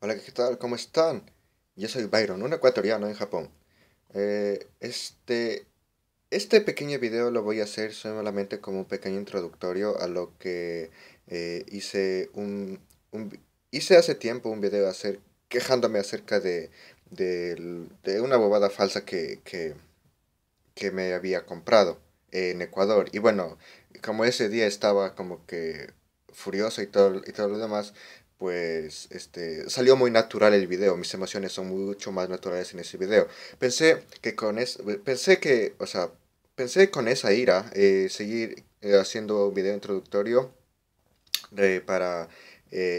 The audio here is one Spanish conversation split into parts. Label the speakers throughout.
Speaker 1: Hola, ¿qué tal? ¿Cómo están? Yo soy Byron, un ecuatoriano en Japón. Eh, este, este pequeño video lo voy a hacer solamente como un pequeño introductorio a lo que eh, hice un, hice hace tiempo un video hacer, quejándome acerca de, una bobada falsa que, que, me había comprado en Ecuador. Y bueno, como ese día estaba como que furioso y todo, y todo lo demás, pues este, salió muy natural el video, mis emociones son mucho más naturales en ese video. Pensé que con es, pensé que, o sea, pensé con esa ira eh, seguir eh, haciendo un video introductorio eh, para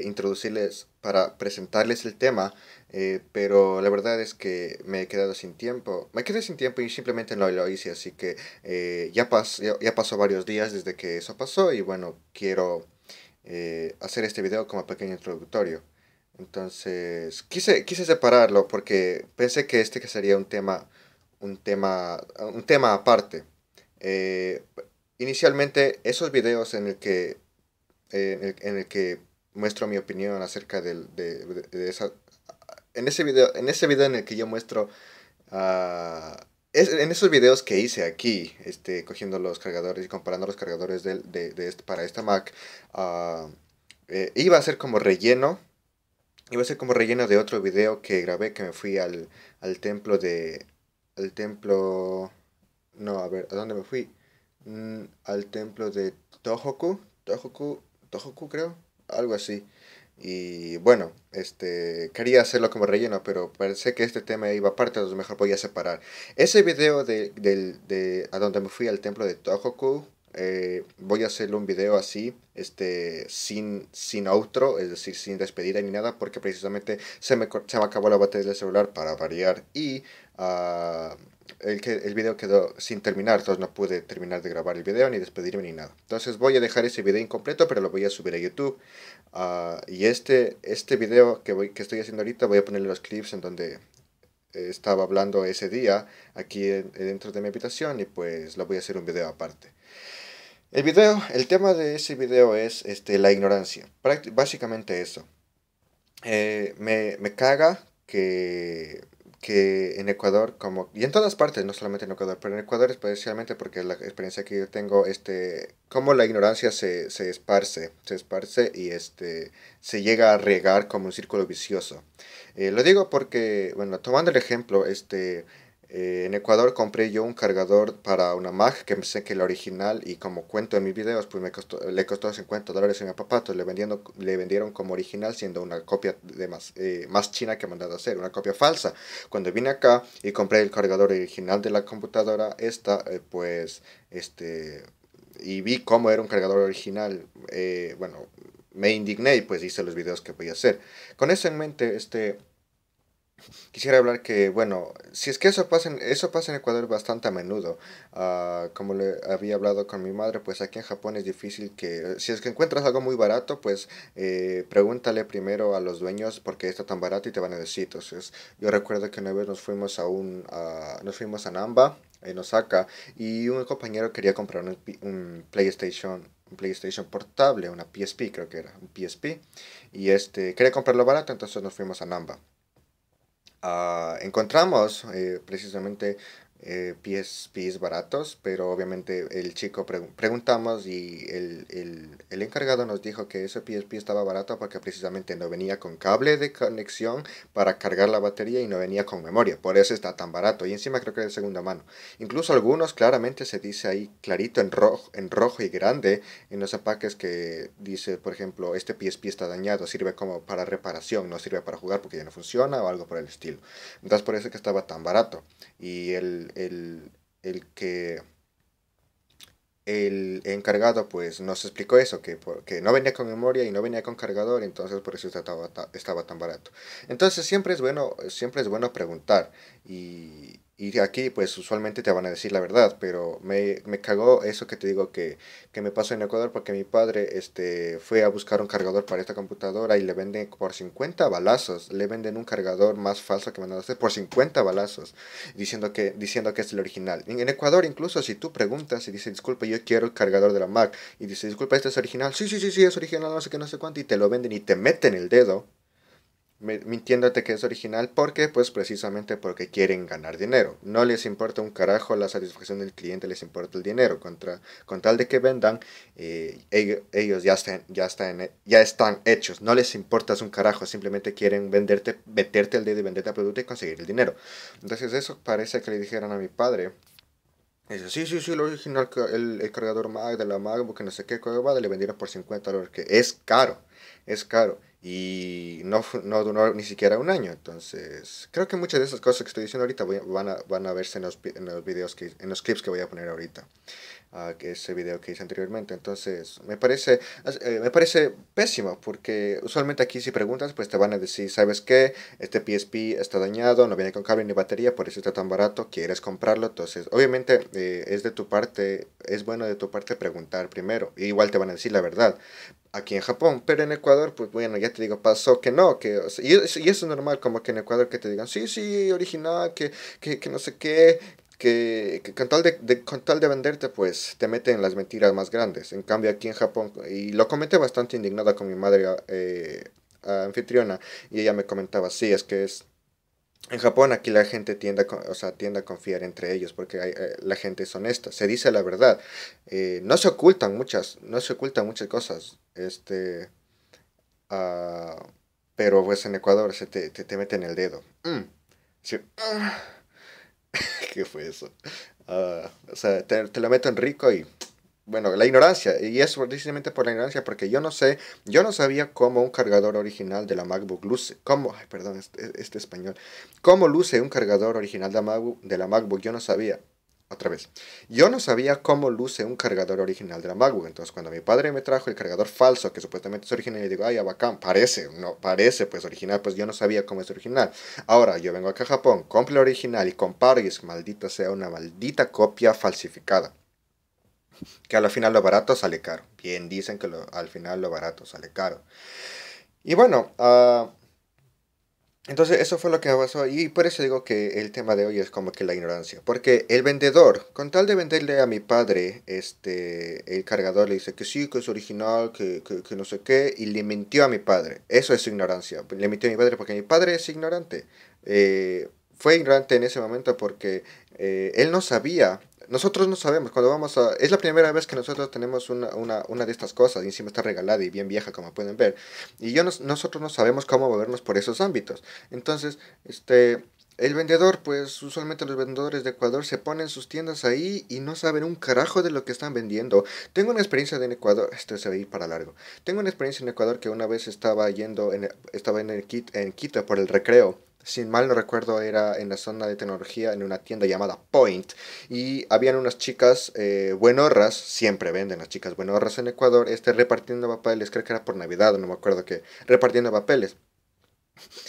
Speaker 1: introducirles, para presentarles el tema, pero la verdad es que me he quedado sin tiempo, me quedé sin tiempo y simplemente no lo hice, así que ya, ya pasó varios días desde que eso pasó y bueno, quiero eh, hacer este video como pequeño introductorio. Entonces, quise, quise separarlo porque pensé que este que sería un tema, un tema, un tema aparte. Eh, inicialmente, esos videos en el que, eh, en, el, que muestro mi opinión acerca de, de, esa... En ese, video, en ese video en el que yo muestro en esos videos que hice aquí, este, cogiendo los cargadores y comparando los cargadores de, de este, para esta Mac, ah, eh, iba a ser como relleno. Iba a ser como relleno de otro video que grabé que me fui al, al templo de. Al templo. No, a ver, ¿a dónde me fui? Mm, al templo de Tohoku. Tohoku. Tohoku, creo. Algo así. Y bueno, este, quería hacerlo como relleno, pero pensé que este tema iba aparte, los mejor a separar. Ese video de, a donde me fui al templo de Tohoku, eh, voy a hacer un video así, este, sin, sin outro, es decir, sin despedida ni nada, porque precisamente se me, se me acabó la batería del celular para variar y... Ah, el, que, el video quedó sin terminar, entonces no pude terminar de grabar el video ni despedirme ni nada. Entonces voy a dejar ese video incompleto, pero lo voy a subir a YouTube. Ah, y este, este video que, voy, que estoy haciendo ahorita voy a ponerle los clips en donde eh, estaba hablando ese día aquí dentro de mi habitación y pues lo voy a hacer un video aparte. El video, el tema de ese video es este, la ignorancia, básicamente eso. Eh, me, me caga que que en Ecuador, como, y en todas partes, no solamente en Ecuador, pero en Ecuador especialmente porque la experiencia que yo tengo, este, cómo la ignorancia se, esparce, se esparce y este, se llega a regar como un círculo vicioso. Eh, lo digo porque, bueno, tomando el ejemplo, este, eh, en Ecuador compré yo un cargador para una Mac que sé que el original y como cuento en mis videos pues me le costó 50 dólares en mi papá, entonces le, vendiendo, le vendieron como original siendo una copia de más, eh, más china que mandado a hacer, una copia falsa. Cuando vine acá y compré el cargador original de la computadora esta eh, pues este y vi cómo era un cargador original, bueno me indigné y pues hice los videos que voy a hacer. Con eso en mente este Quisiera hablar que, bueno, si es que eso pasa en, eso pasa en Ecuador bastante a menudo. Ah, como le había hablado con mi madre, pues aquí en Japón es difícil que, si es que encuentras algo muy barato, pues eh, pregúntale primero a los dueños por qué está tan barato y te van a decir. yo recuerdo que una vez nos fuimos a un, nos fuimos a Namba, en Osaka, y un compañero quería comprar un, un PlayStation un PlayStation portable, una PSP creo que era, un PSP, y este, quería comprarlo barato, entonces nos fuimos a Namba. Ah, encontramos eh, precisamente eh, pies, baratos, pero obviamente el chico preguntamos y el, encargado nos dijo que ese PSP estaba barato porque precisamente no venía con cable de conexión para cargar la batería y no venía con memoria, por eso está tan barato y encima creo que es de segunda mano. Incluso algunos claramente se dice ahí clarito en rojo, en rojo y grande en los apaques que dice, por ejemplo, este PSP está dañado, sirve como para reparación, no sirve para jugar porque ya no funciona o algo por el estilo. Entonces por eso que estaba tan barato y el el, que el encargado pues nos explicó eso, que, no venía con memoria y no venía con cargador, entonces por eso estaba, estaba tan barato. Entonces siempre es bueno, siempre es bueno preguntar y, y aquí pues usualmente te van a decir la verdad, pero me, me cagó eso que te digo que, que, me pasó en Ecuador porque mi padre este, fue a buscar un cargador para esta computadora y le venden por 50 balazos, le venden un cargador más falso que mandaste por 50 balazos, diciendo que, diciendo que es el original. En, Ecuador incluso si tú preguntas y dices, disculpe, yo quiero el cargador de la Mac, y dice, disculpe, este es original, sí, sí, sí, sí, es original, no sé qué, no sé cuánto, y te lo venden y te meten el dedo mintiéndote que es original porque pues precisamente porque quieren ganar dinero no les importa un carajo la satisfacción del cliente les importa el dinero contra con tal de que vendan eh, ellos, ya están ya están hechos no les importas un carajo simplemente quieren venderte meterte el dedo y venderte el producto y conseguir el dinero entonces eso parece que le dijeron a mi padre sí, sí, sí, el original, el, cargador Mac de la MacBook, porque no sé qué, le vendieron por 50 dólares, que es caro, es caro y no, no duró ni siquiera un año. Entonces, creo que muchas de esas cosas que estoy diciendo ahorita van, a, van a verse en los, en los videos, que, en los clips que voy a poner ahorita a ese video que hice anteriormente. Entonces, me parece, eh, me parece pésimo, porque usualmente aquí si preguntas, pues te van a decir, ¿sabes qué? Este PSP está dañado, no viene con cable ni batería, por eso está tan barato, quieres comprarlo. Entonces, obviamente eh, es de tu parte, es bueno de tu parte preguntar primero. igual te van a decir la verdad aquí en Japón, pero en Ecuador, pues bueno, ya te digo, pasó que no, que, y, eso es normal, como que en Ecuador que te digan, sí, sí, original, que, que, que no sé qué, que, con, tal de, con de venderte, pues te meten las mentiras más grandes. En cambio, aquí en Japón, y lo comenté bastante indignada con mi madre eh, anfitriona, y ella me comentaba, sí, es que es... En Japón aquí la gente tiende a, a confiar entre ellos porque eh, la gente es honesta, se dice la verdad, eh, no se ocultan muchas, no se ocultan muchas cosas, este, ah, pero pues en Ecuador se te, te, te meten el dedo. Mm, ¿Qué fue eso? Ah, o sea, te, lo meto en rico y... Bueno, la ignorancia, y es precisamente por la ignorancia, porque yo no sé, yo no sabía cómo un cargador original de la MacBook luce, cómo, perdón, este, español, cómo luce un cargador original de la de la MacBook yo no sabía otra vez. Yo no sabía cómo luce un cargador original de la MacBook. Entonces, cuando mi padre me trajo el cargador falso, que supuestamente es original, y digo, ay, bacán, parece, no, parece, pues original, pues yo no sabía cómo es original. Ahora, yo vengo acá a Japón, compro el original y comparo, y es maldita sea una maldita copia falsificada. Que al final lo barato sale caro. Bien, dicen que al final lo barato sale caro. Y bueno, uh, entonces eso fue lo que pasó y por eso digo que el tema de hoy es como que la ignorancia. Porque el vendedor, con tal de venderle a mi padre, este, el cargador le dice que sí, que es original, que, no sé qué, y le mintió a mi padre. Eso es ignorancia. Le mintió a mi padre porque mi padre es ignorante. Eh, fue ignorante en ese momento porque eh, él no sabía nosotros no sabemos, cuando vamos a... Es la primera vez que nosotros tenemos una, una, una de estas cosas, y encima está regalada y bien vieja, como pueden ver. Y yo nosotros no sabemos cómo movernos por esos ámbitos. Entonces, este el vendedor, pues usualmente los vendedores de Ecuador se ponen sus tiendas ahí y no saben un carajo de lo que están vendiendo. Tengo una experiencia en Ecuador, esto se va para largo. Tengo una experiencia en Ecuador que una vez estaba yendo, en, estaba en, el, en Quito por el recreo sin mal no recuerdo, era en la zona de tecnología, en una tienda llamada Point. Y habían unas chicas eh, buenorras, siempre venden las chicas buenorras en Ecuador, este, repartiendo papeles, creo que era por Navidad, no me acuerdo qué, repartiendo papeles.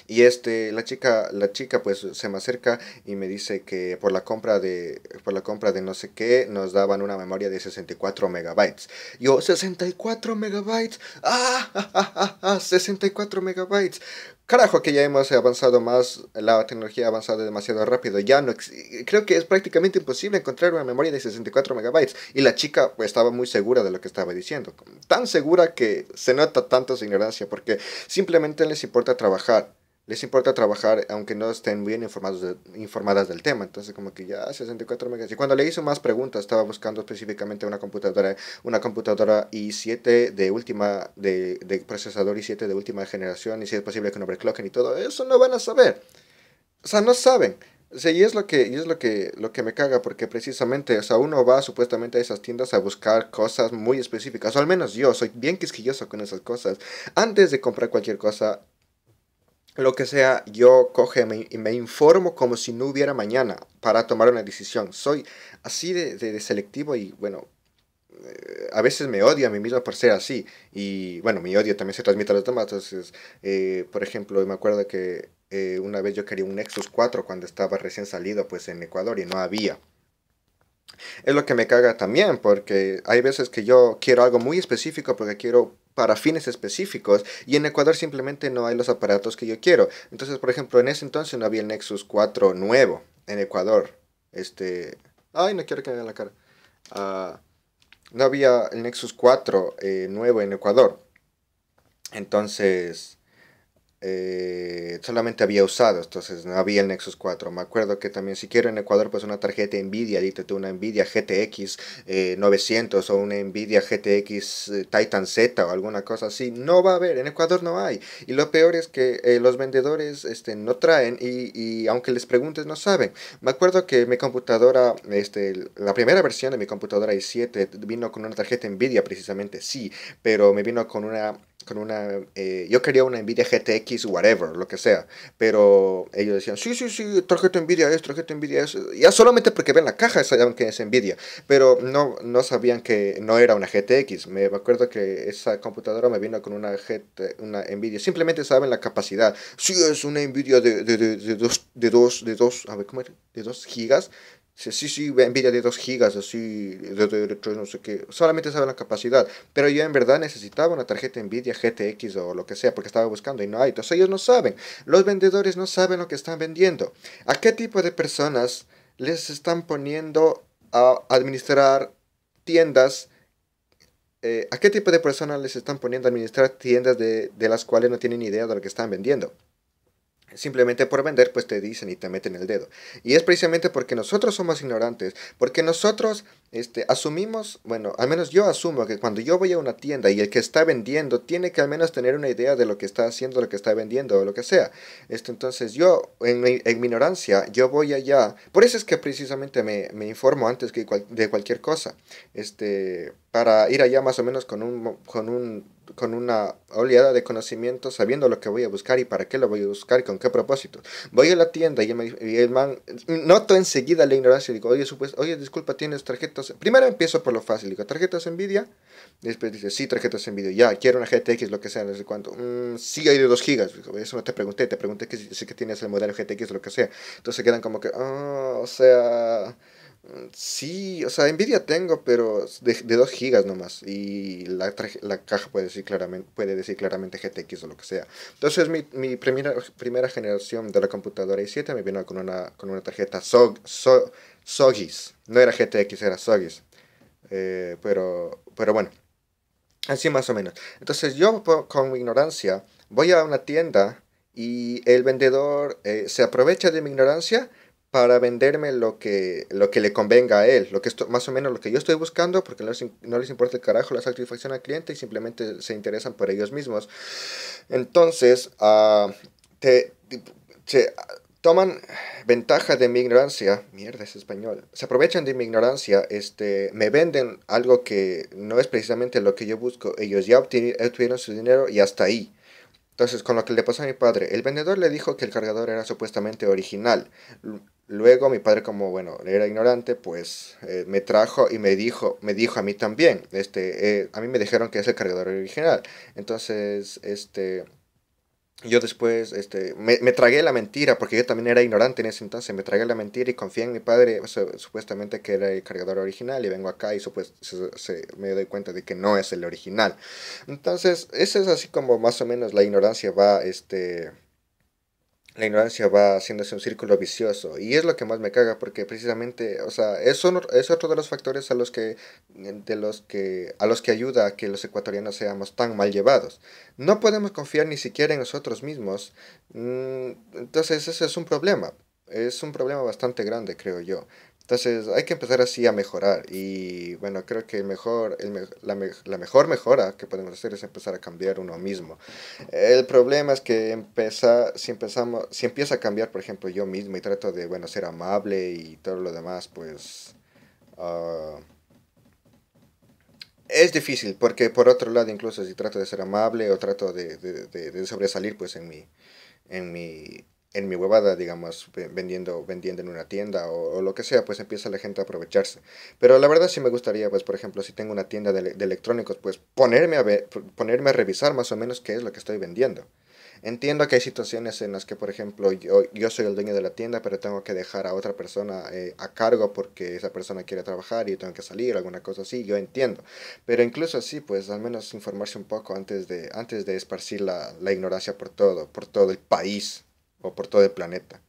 Speaker 1: Y este, la chica, la chica pues se me acerca y me dice que por la compra de, por la compra de no sé qué, nos daban una memoria de 64 megabytes. Yo, 64 megabytes, ah, 64 megabytes. Carajo, que ya hemos avanzado más, la tecnología ha avanzado demasiado rápido, ya no creo que es prácticamente imposible encontrar una memoria de 64 megabytes y la chica pues, estaba muy segura de lo que estaba diciendo, tan segura que se nota tanto su ignorancia porque simplemente les importa trabajar les importa trabajar aunque no estén bien informados informadas del tema. Entonces, como que ya 64 megas. Y cuando le hizo más preguntas, estaba buscando específicamente una computadora, una computadora i7 de última, de, procesador i7 de última generación, y si es posible que no overclocken y todo. Eso no van a saber. O sea, no saben. y es lo que, es lo que, lo que me caga, porque precisamente, o sea, uno va supuestamente a esas tiendas a buscar cosas muy específicas, o al menos yo, soy bien quisquilloso con esas cosas. Antes de comprar cualquier cosa, lo que sea, yo coge me, me informo como si no hubiera mañana para tomar una decisión. Soy así de, selectivo y bueno, eh, a veces me odio a mí mismo por ser así. Y bueno, mi odio también se transmite a los demás. Entonces, eh, por ejemplo, me acuerdo que eh, una vez yo quería un Nexus 4 cuando estaba recién salido pues en Ecuador y no había es lo que me caga también, porque hay veces que yo quiero algo muy específico porque quiero para fines específicos y en Ecuador simplemente no hay los aparatos que yo quiero. Entonces, por ejemplo, en ese entonces no había el Nexus 4 nuevo en Ecuador. Este, ay, no quiero que me la cara. Ah, no había el Nexus 4 eh, nuevo en Ecuador. Entonces, eh, solamente había usado, entonces no había el Nexus 4. Me acuerdo que también si quiero en Ecuador, pues una tarjeta Nvidia, una Nvidia GTX 900 eh, o una Nvidia GTX eh, Titan Z o alguna cosa así. No va a haber, en Ecuador no hay. Y lo peor es que los vendedores este, no traen y, aunque les preguntes no saben. Me acuerdo que mi computadora, este, la primera versión de mi computadora i7 vino con una tarjeta Nvidia precisamente, sí, pero me vino con una con una, eh, yo quería una Nvidia GTX, whatever, lo que sea, pero ellos decían, sí, sí, sí, tarjeta Nvidia es, tarjeta Nvidia es, ya solamente porque ven la caja sabían que es Nvidia, pero no, no sabían que no era una GTX, me acuerdo que esa computadora me vino con una, GT, una Nvidia, simplemente saben la capacidad, sí, es una Nvidia de, de, de, dos, de dos, de dos, a ¿cómo De dos gigas, Sí, sí, Nvidia de 2 GB, así, de, de, no sé qué. Solamente saben la capacidad. Pero yo en verdad necesitaba una tarjeta Nvidia GTX o lo que sea, porque estaba buscando y no hay. Entonces ellos no saben. Los vendedores no saben lo que están vendiendo. ¿A qué tipo de personas les están poniendo a administrar tiendas? Eh, ¿A qué tipo de personas les están poniendo a administrar tiendas de, de las cuales no tienen idea de lo que están vendiendo? Simplemente por vender, pues te dicen y te meten el dedo. Y es precisamente porque nosotros somos ignorantes, porque nosotros este, asumimos, bueno, al menos yo asumo que cuando yo voy a una tienda y el que está vendiendo tiene que al menos tener una idea de lo que está haciendo, lo que está vendiendo o lo que sea. Este, entonces yo, en mi, ignorancia, yo voy allá. Por eso es que precisamente me, me informo antes que de cualquier cosa. Este, para ir allá más o menos con, un, con, un, con una oleada de conocimiento, sabiendo lo que voy a buscar y para qué lo voy a buscar y con qué propósito. Voy a la tienda y el, man, noto enseguida la ignorancia y digo, oye, supuesto, oye, disculpa, ¿tienes tarjeta? Primero empiezo por lo fácil, digo, tarjetas Nvidia. después dice, sí, tarjetas Nvidia, ya, quiero una GTX, lo que sea, no sé cuánto. Mm, sí, hay de 2 GB, eso no te pregunté, te pregunté que si, que tienes el modelo GTX, O lo que sea. Entonces quedan como que, ah, o sea... Mm, sí, o sea, Nvidia tengo, pero de, 2 GB nomás. Y la, caja puede decir, claramente, puede decir claramente GTX o lo que sea. Entonces, mi, primera, primera generación de la computadora i7 me vino con una, con una tarjeta SOG, SOG, Sogis. No era GTX, era Sogis. Eh, pero, pero bueno, así más o menos. Entonces yo con mi ignorancia voy a una tienda y el vendedor eh, se aprovecha de mi ignorancia para venderme lo que, lo que le convenga a él, lo que más o menos lo que yo estoy buscando, porque no les, importa el carajo la satisfacción al cliente y simplemente se interesan por ellos mismos. Entonces, ah, te, te, toman ventaja de mi ignorancia, mierda es español, se aprovechan de mi ignorancia, este, me venden algo que no es precisamente lo que yo busco, ellos ya obtuvieron su dinero y hasta ahí. Entonces, con lo que le pasó a mi padre, el vendedor le dijo que el cargador era supuestamente original. Luego mi padre, como bueno, era ignorante, pues eh, me trajo y me dijo, me dijo a mí también, este, eh, a mí me dijeron que es el cargador original. Entonces, este, yo después este, me, tragué la mentira, porque yo también era ignorante en ese entonces, me tragué la mentira y confié en mi padre, supuestamente que era el cargador original, y vengo acá y me doy cuenta de que no es el original. Entonces, esa es así como más o menos la ignorancia va, este, la ignorancia va haciéndose un círculo vicioso. Y es lo que más me caga, porque precisamente, o sea, es, es otro de los factores a los que, de los que, a los que ayuda a que los ecuatorianos seamos tan mal llevados. No podemos confiar ni siquiera en nosotros mismos. Mm, entonces, ese es un problema. Es un problema bastante grande, creo yo. Entonces hay que empezar así a mejorar y bueno, creo que mejor, la, mejor mejora que podemos hacer es empezar a cambiar uno mismo. El problema es que empieza, si, empezamos, si empieza a cambiar, por ejemplo, yo mismo y trato de, bueno, ser amable y todo lo demás, pues... Ah, es difícil porque por otro lado incluso si trato de ser amable o trato de, sobresalir pues en mi, en mi en mi huevada, digamos, vendiendo, vendiendo en una tienda o, lo que sea, pues empieza la gente a aprovecharse. Pero la verdad sí me gustaría, pues, por ejemplo, si tengo una tienda de, electrónicos, pues ponerme a, ponerme a revisar más o menos qué es lo que estoy vendiendo. Entiendo que hay situaciones en las que, por ejemplo, yo, yo soy el dueño de la tienda, pero tengo que dejar a otra persona eh, a cargo porque esa persona quiere trabajar y tengo que salir, alguna cosa así, yo entiendo. Pero incluso así, pues al menos informarse un poco antes de, antes de esparcir la, la ignorancia por todo, por todo el país o por todo el planeta.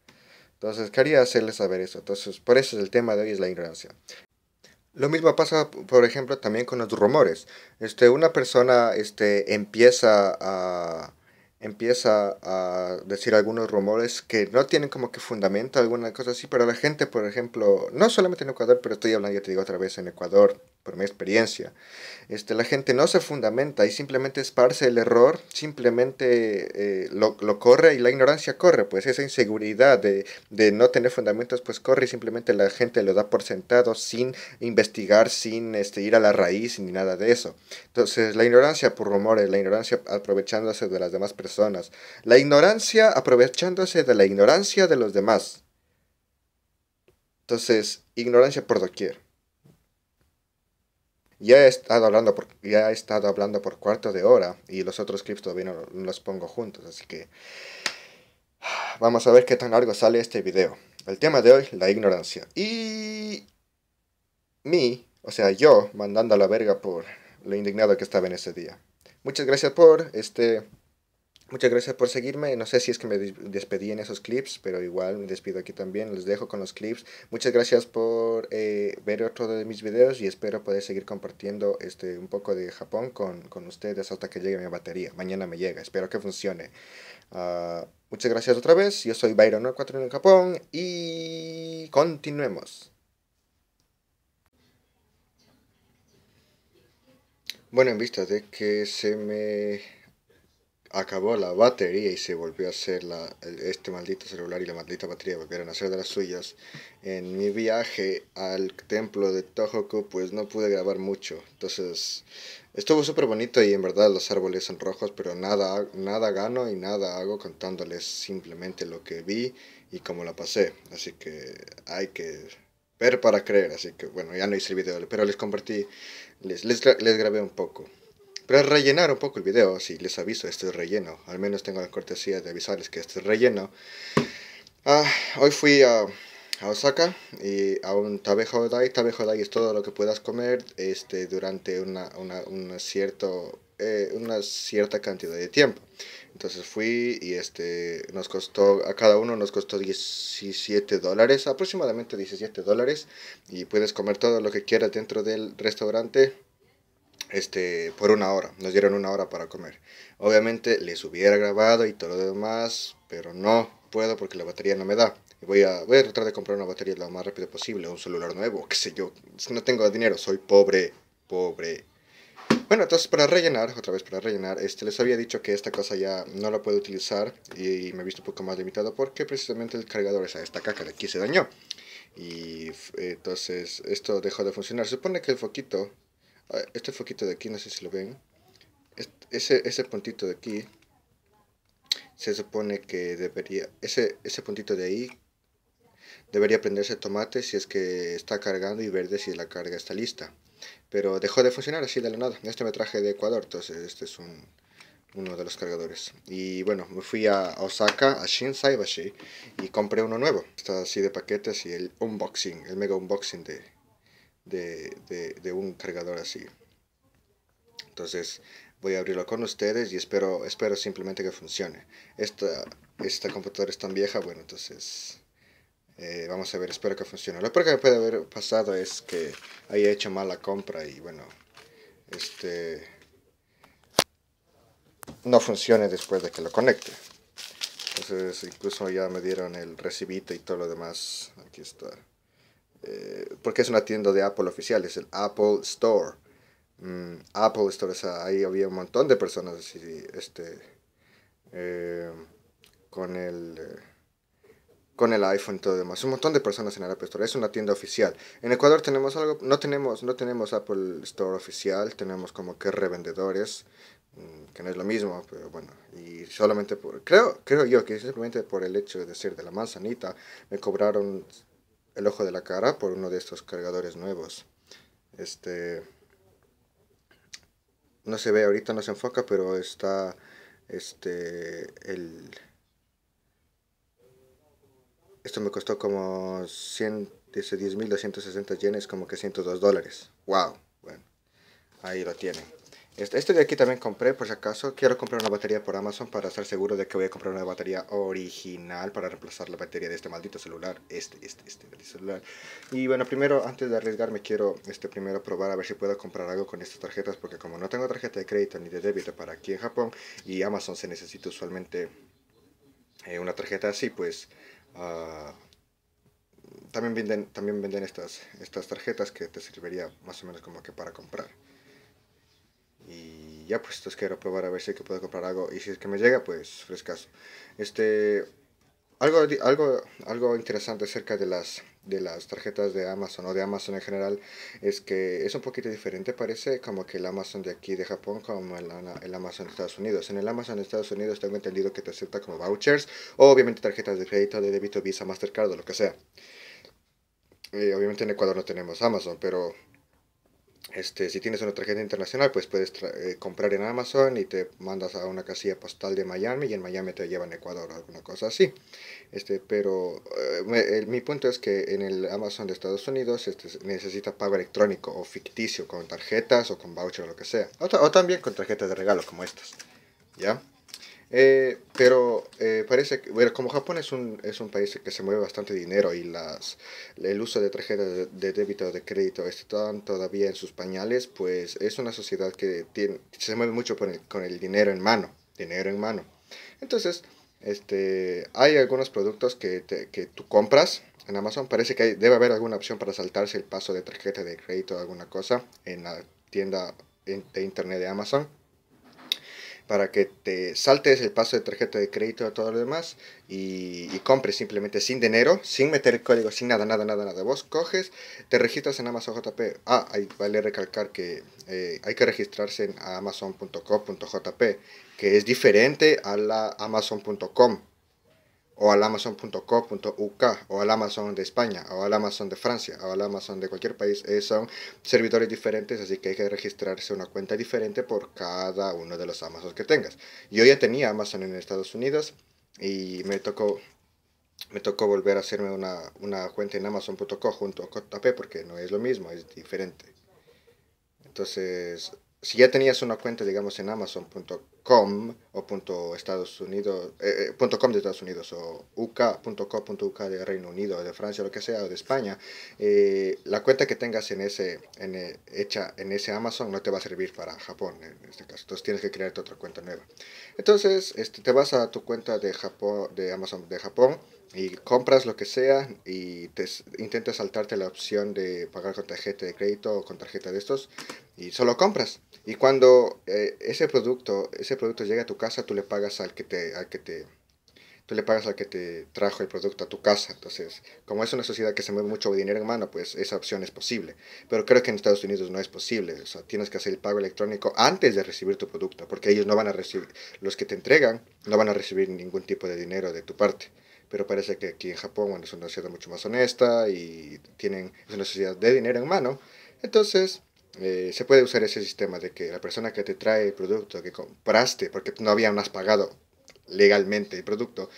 Speaker 1: Entonces, quería hacerles saber eso. Entonces, por eso es el tema de hoy, es la ignorancia. Lo mismo pasa, por ejemplo, también con los rumores. Este, una persona este, empieza a empieza a decir algunos rumores que no tienen como que fundamento, alguna cosa así, pero la gente, por ejemplo, no solamente en Ecuador, pero estoy hablando, ya te digo otra vez, en Ecuador, por mi experiencia. Este, la gente no se fundamenta y simplemente esparce el error, simplemente eh, lo, corre y la ignorancia corre, pues esa inseguridad de, no tener fundamentos pues corre y simplemente la gente lo da por sentado sin investigar, sin este, ir a la raíz ni nada de eso. Entonces la ignorancia por rumores, la ignorancia aprovechándose de las demás personas, la ignorancia aprovechándose de la ignorancia de los demás. Entonces, ignorancia por doquier. Ya he estado hablando por, ya he estado hablando por cuarto de hora y los otros clips todavía no los pongo juntos, así que vamos a ver qué tan largo sale este video. El tema de hoy, la ignorancia. Y mí, o sea, yo mandando a la verga por lo indignado que estaba en ese día. Muchas gracias por este Muchas gracias por seguirme. No sé si es que me despedí en esos clips, pero igual me despido aquí también. Los dejo con los clips. Muchas gracias por eh, ver otro de mis videos y espero poder seguir compartiendo este un poco de Japón con, ustedes hasta que llegue mi batería. Mañana me llega. Espero que funcione. Ah, muchas gracias otra vez. Yo soy Byron 4 en Japón y continuemos. Bueno, en vista de que se me acabó la batería y se volvió a hacer este maldito celular y la maldita batería volvieron a ser de las suyas. En mi viaje al templo de Tohoku pues no pude grabar mucho. Entonces estuvo súper bonito y en verdad los árboles son rojos pero nada, nada gano y nada hago contándoles simplemente lo que vi y cómo la pasé. Así que hay que ver para creer. Así que bueno, ya no hice el video pero les compartí, les, les, les grabé un poco. Para rellenar un poco el video, si les aviso, estoy relleno. Al menos tengo la cortesía de avisarles que estoy relleno. Ah, hoy fui a, Osaka y a un Tabejo dai es todo lo que puedas comer este, durante una, cierto, eh, una cierta cantidad de tiempo. Entonces fui y este, nos costó, a cada uno nos costó 17 dólares, aproximadamente 17 dólares. Y puedes comer todo lo que quieras dentro del restaurante este, por una hora, nos dieron una hora para comer. Obviamente les hubiera grabado y todo lo demás, pero no puedo porque la batería no me da. voy a, voy a tratar de comprar una batería lo más rápido posible, un celular nuevo, qué sé yo. No tengo dinero, soy pobre, pobre. Bueno, entonces para rellenar, otra vez para rellenar, este, les había dicho que esta cosa ya no la puedo utilizar y me he visto un poco más limitado porque precisamente el cargador, esa esta caca de aquí se dañó. Y entonces esto dejó de funcionar. Se supone que el foquito Ah, este foquito de aquí, no sé si lo ven, ese, ese puntito de aquí se supone que debería, ese, ese puntito de ahí debería prenderse tomate si es que está cargando y verde si la carga está lista. Pero dejó de funcionar así de la nada. Este me traje de Ecuador, entonces este es un, uno de los cargadores. Y bueno, me fui a Osaka, a Shinsaibashi, y compré uno nuevo. Está así de paquetes y el unboxing, el mega unboxing de, de, un cargador así. Entonces voy a abrirlo con ustedes y espero, espero simplemente que funcione. Esta, esta computadora es tan vieja, bueno, entonces eh, vamos a ver, espero que funcione. Lo peor que puede haber pasado es que haya hecho mala compra y bueno, este no funcione después de que lo conecte. Entonces incluso ya me dieron el recibito y todo lo demás. Aquí está. Eh, porque es una tienda de Apple oficial, es el Apple Store. Mm, Apple Store, ahí había un montón de personas así, este, eh, con el... Eh, con el iPhone y todo demás. Un montón de personas en el Apple Store. Es una tienda oficial. En Ecuador tenemos algo, no tenemos, no tenemos Apple Store oficial, tenemos como que revendedores, mm, que no es lo mismo, pero bueno. Y solamente por, creo, creo yo que simplemente por el hecho de decir de la manzanita, me cobraron el ojo de la cara por uno de estos cargadores nuevos. Este no se ve ahorita no se enfoca, pero está este el esto me costó como 100 dice 10.260 yenes, como que 102 dólares. Wow, bueno. Ahí lo tienen. Este, este de aquí también compré, por si acaso. Quiero comprar una batería por Amazon para estar seguro de que voy a comprar una batería original para reemplazar la batería de este maldito celular. Este, este, este, celular. Y bueno, primero, antes de arriesgarme, quiero este primero probar a ver si puedo comprar algo con estas tarjetas. Porque como no tengo tarjeta de crédito ni de débito para aquí en Japón y Amazon se necesita usualmente eh, una tarjeta así, pues... Ah, también venden, también venden estas, estas tarjetas que te serviría más o menos como que para comprar. Y ya pues quiero probar a ver si puedo comprar algo. Y si es que me llega, pues frescaso. Este. Algo, algo, algo interesante acerca de las, de las tarjetas de Amazon o de Amazon en general es que es un poquito diferente, parece como que el Amazon de aquí de Japón como el, Amazon de Estados Unidos. En el Amazon de Estados Unidos tengo entendido que te acepta como vouchers o obviamente tarjetas de crédito, de débito, Visa, Mastercard o lo que sea. Eh, obviamente en Ecuador no tenemos Amazon, pero este, si tienes una tarjeta internacional, pues puedes eh, comprar en Amazon y te mandas a una casilla postal de Miami y en Miami te llevan a Ecuador o alguna cosa así. Este, pero eh, mi punto es que en el Amazon de Estados Unidos este, necesita pago electrónico o ficticio con tarjetas o con voucher o lo que sea. O, también con tarjetas de regalo como estas. ¿Ya? Eh, pero eh, parece que, bueno, como Japón es un, es un país que se mueve bastante dinero y las, el uso de tarjetas de, débito o de crédito están todavía en sus pañales, pues es una sociedad que tiene, se mueve mucho con el, con el dinero en mano, dinero en mano. Entonces, este, hay algunos productos que, que tú compras en Amazon, parece que debe haber alguna opción para saltarse el paso de tarjeta de crédito o alguna cosa en la tienda de internet de Amazon para que te saltes el paso de tarjeta de crédito a todo lo demás y, y, compres simplemente sin dinero, sin meter el código, sin nada, nada, nada, nada. Vos coges, te registras en Amazon JP. Ah, vale recalcar que eh, hay que registrarse en amazon.co.jp, que es diferente a la amazon.com o al amazon.co.uk o al Amazon de España o al Amazon de Francia o al Amazon de cualquier país. Eh, son servidores diferentes, así que hay que registrarse una cuenta diferente por cada uno de los Amazon que tengas. Yo ya tenía Amazon en Estados Unidos y me tocó me tocó volver a hacerme una, una cuenta en amazon.co junto a JP porque no es lo mismo, es diferente. Entonces, si ya tenías una cuenta, digamos, en Amazon.com o punto Estados Unidos, eh, eh, .com de Estados Unidos o UK.co.uk de Reino Unido, de Francia, lo que sea, o de España, eh, la cuenta que tengas en ese, en, hecha en ese Amazon no te va a servir para Japón, en este caso. Entonces tienes que crearte otra cuenta nueva. Entonces, este, te vas a tu cuenta de, Japón, de Amazon de Japón y compras lo que sea y te, intentas saltarte la opción de pagar con tarjeta de crédito o con tarjeta de estos y solo compras. Y cuando eh, ese producto, ese producto llega a tu casa, tú le pagas al que te, al que te, tú le pagas al que te trajo el producto a tu casa. Entonces, como es una sociedad que se mueve mucho dinero en mano, pues esa opción es posible. Pero creo que en Estados Unidos no es posible. O sea, tienes que hacer el pago electrónico antes de recibir tu producto, porque ellos no van a recibir, los que te entregan, no van a recibir ningún tipo de dinero de tu parte pero parece que aquí en Japón bueno, es una sociedad mucho más honesta y tienen, es una sociedad de dinero en mano. Entonces, eh, se puede usar ese sistema de que la persona que te trae el producto que compraste, porque no habías pagado legalmente el producto,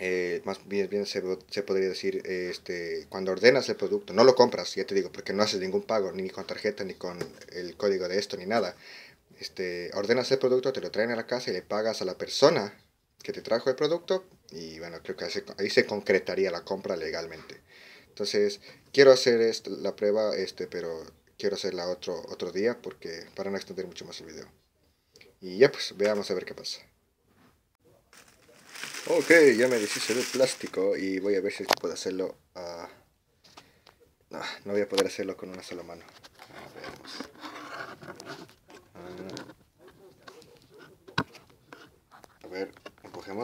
Speaker 1: eh, más bien, bien se, podría decir, este, cuando ordenas el producto, no lo compras, ya te digo, porque no haces ningún pago, ni con tarjeta, ni con el código de esto, ni nada. Este, ordenas el producto, te lo traen a la casa y le pagas a la persona que te trajo el producto y bueno, creo que ahí se, concretaría la compra legalmente. Entonces, quiero hacer la prueba, este, pero quiero hacerla otro, otro día porque para no extender mucho más el video. Y ya pues, veamos a ver qué pasa. Ok, ya me deshice del plástico y voy a ver si puedo hacerlo. Ah, no, no voy a poder hacerlo con una sola mano. Mm.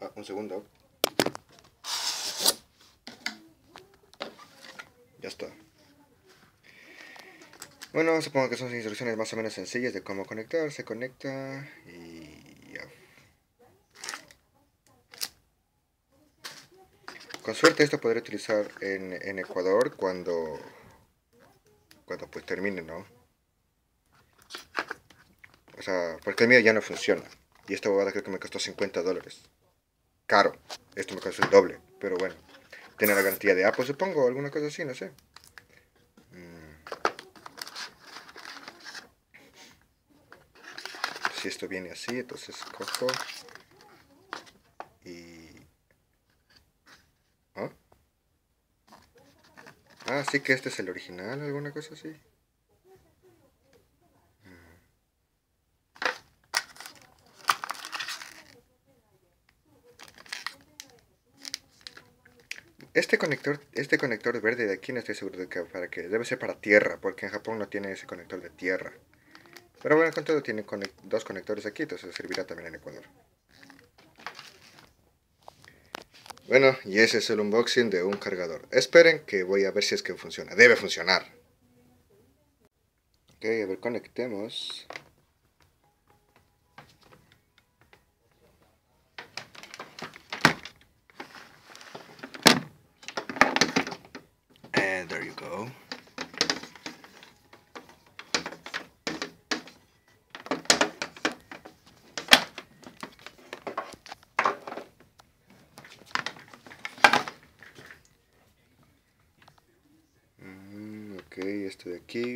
Speaker 1: Ah, un segundo. Ya está. Bueno, supongo que son instrucciones más o menos sencillas de cómo conectar. Se conecta y Con suerte esto podré utilizar en, en Ecuador cuando pues termine, ¿no? O sea, porque el mío ya no funciona. Y esta creo que me costó 50 dólares. Caro. Esto me costó el doble. Pero bueno. Tiene la garantía de Apple, ah, pues, supongo. Alguna cosa así, no sé. Mm. Si esto viene así, entonces cojo Así ah, que este es el original, alguna cosa así. Este conector, este conector verde de aquí no estoy seguro de que para qué. debe ser para tierra, porque en Japón no tiene ese conector de tierra. Pero bueno, con todo tiene dos conectores aquí, entonces servirá también en Ecuador. Bueno, y ese es el unboxing de un cargador. Esperen que voy a ver si es que funciona. Debe funcionar. Ok, a ver, conectemos.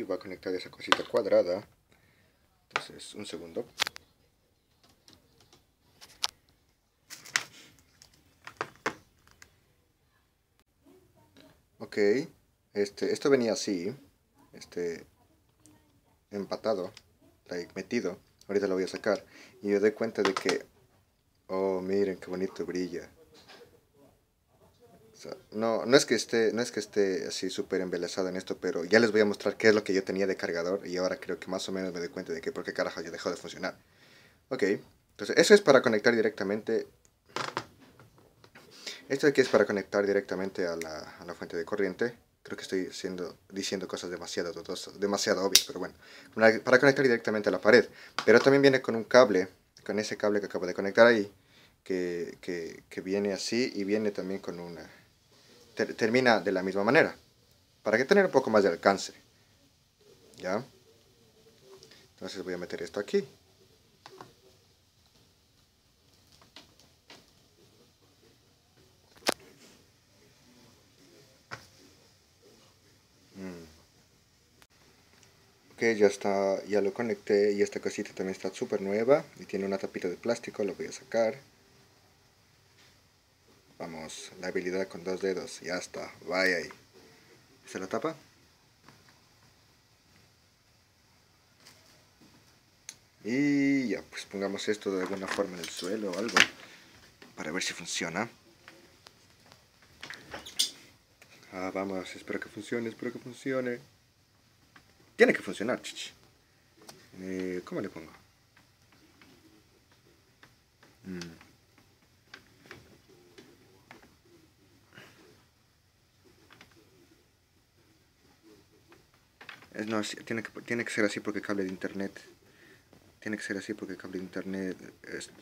Speaker 1: va a conectar esa cosita cuadrada entonces un segundo ok este esto venía así este empatado like, metido ahorita lo voy a sacar y yo doy cuenta de que oh miren qué bonito brilla no, no es que esté, no es que esté así súper embelesado en esto, pero ya les voy a mostrar qué es lo que yo tenía de cargador y ahora creo que más o menos me doy cuenta de que por qué carajo ya dejó de funcionar. Ok, entonces eso es para conectar directamente. Esto de aquí es para conectar directamente a la, fuente de corriente. Creo que estoy siendo, diciendo cosas demasiado demasiado obvias, pero bueno. Para conectar directamente a la pared. Pero también viene con un cable, con ese cable que acabo de conectar ahí, que viene así y viene también con una, termina de la misma manera. ¿Para que tener un poco más de alcance? ¿Ya? Entonces voy a meter esto aquí. Mm. ya está, ya lo conecté y esta cosita también está súper nueva y tiene una tapita de plástico, lo voy a sacar la habilidad con dos dedos. Ya está, vaya ahí. ¿Se la tapa? Y ya, pues pongamos esto de alguna forma en el suelo o algo. Para ver si funciona. Ah, vamos, espero que funcione, espero que funcione. Tiene que funcionar, chichi. Eh, ¿Cómo le pongo? Mm. No, tiene que, tiene que ser así porque cable de internet. Tiene que ser así porque cable de internet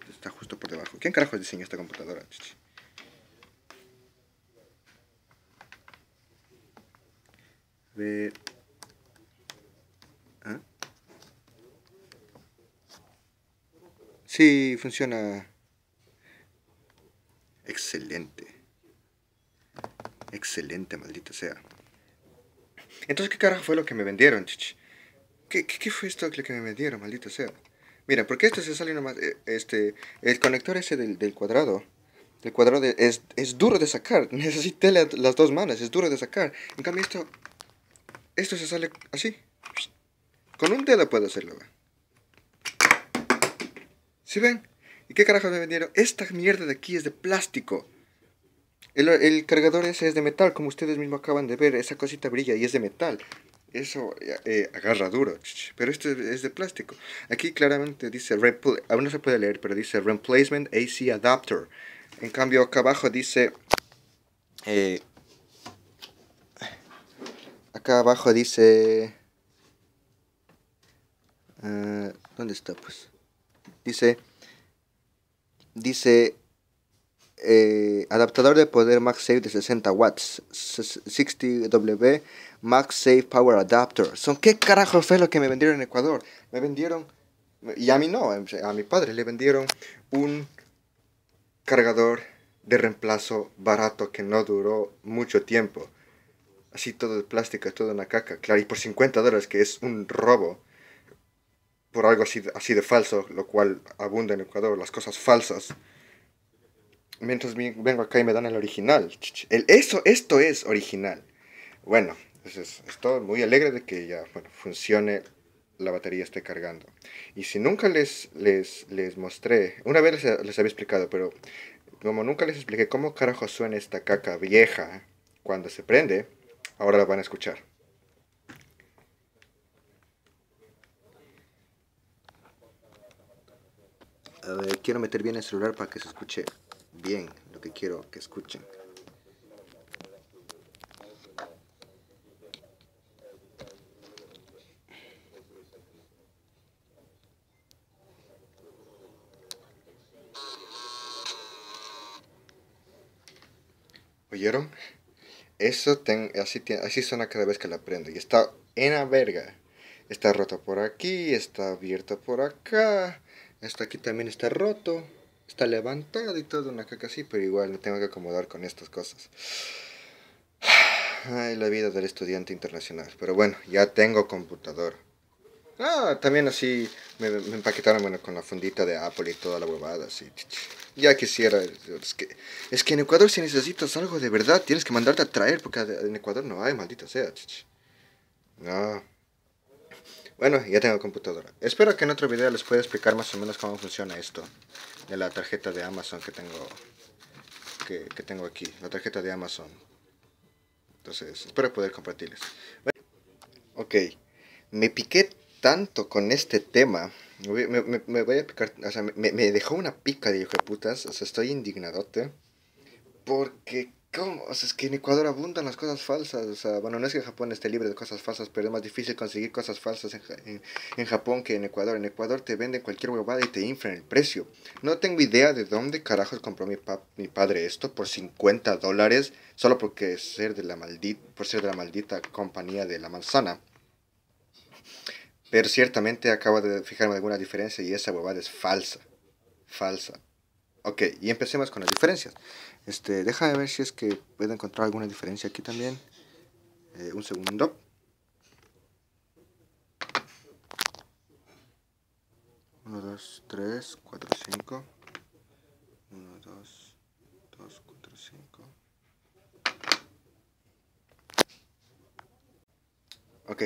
Speaker 1: está justo por debajo. ¿Quién carajo diseñó esta computadora? Ve... ¿Ah? Sí, funciona. Excelente. Excelente, maldita sea. Entonces, ¿qué carajo fue lo que me vendieron, chichi? ¿Qué, fue esto que me vendieron, maldito sea? Mira, porque esto se sale nomás, eh, este, el conector ese del, cuadrado, El cuadrado es, es, duro de sacar, necesité las dos manos, es duro de sacar. En cambio esto, esto se sale así, con un dedo puedo hacerlo, ¿Si ¿Sí ven? ¿Y qué carajo me vendieron? Esta mierda de aquí es de plástico. El, el, cargador ese es de metal, como ustedes mismos acaban de ver, esa cosita brilla y es de metal. Eso eh, agarra duro, pero este es de plástico. Aquí claramente dice, aún ah, no se puede leer, pero dice Replacement AC Adapter. En cambio, acá abajo dice... Eh, acá abajo dice... Eh, ¿Dónde está? Pues dice... Dice eh, adaptador de poder Max MagSafe de 60 watts, 60W MagSafe Power Adapter. ¿Son qué carajo fue lo que me vendieron en Ecuador? Me vendieron, y a mí no, a mi padre le vendieron un cargador de reemplazo barato que no duró mucho tiempo. Así todo de plástico, todo una caca, claro, y por 50 dólares que es un robo por algo así, así de falso, lo cual abunda en Ecuador, las cosas falsas mientras vengo acá y me dan el original. El, eso, esto es original. Bueno, estoy muy alegre de que ya bueno, funcione la batería esté cargando. Y si nunca les, les, les mostré, una vez les, les había explicado, pero como nunca les expliqué cómo carajo suena esta caca vieja cuando se prende, ahora la van a escuchar. A ver, quiero meter bien el celular para que se escuche lo que quiero que escuchen. ¿Oyeron? Eso ten, así, así suena cada vez que la prendo. Y está en la verga. Está roto por aquí, está abierta por acá. esto aquí también está roto. Está levantado y todo una caca así, pero igual me tengo que acomodar con estas cosas. Ay, la vida del estudiante internacional. Pero bueno, ya tengo computador. Ah, también así me, empaquetaron bueno, con la fundita de Apple y toda la huevada. Así. Ya quisiera. Es que, es que en Ecuador si necesitas algo de verdad, tienes que mandarte a traer porque en Ecuador no hay, maldita sea. No. Bueno, ya tengo computadora. Espero que en otro video les pueda explicar más o menos cómo funciona esto de la tarjeta de Amazon que tengo que, tengo aquí, la tarjeta de Amazon. Entonces, espero poder compartirles. Bueno, ok, me piqué tanto con este tema. Me, voy a picar, o sea, me, dejó una pica de hijo de putas, o sea, estoy indignadote. Porque ¿Cómo? O sea, es que en Ecuador abundan las cosas falsas. O sea, bueno, no es que Japón esté libre de cosas falsas, pero es más difícil conseguir cosas falsas en, Japón que en Ecuador. En Ecuador te venden cualquier huevada y te inflan el precio. No tengo idea de dónde carajos compró mi, mi padre esto por 50 dólares, solo porque ser de la maldita, por ser de la maldita compañía de la manzana. Pero ciertamente acabo de fijarme alguna diferencia y esa huevada es falsa. Falsa. Ok, y empecemos con las diferencias. Este, déjame ver si es que puedo encontrar alguna diferencia aquí también. Eh, un segundo. Uno, dos, tres, cuatro, cinco. Uno, dos, dos, cuatro, cinco. Ok,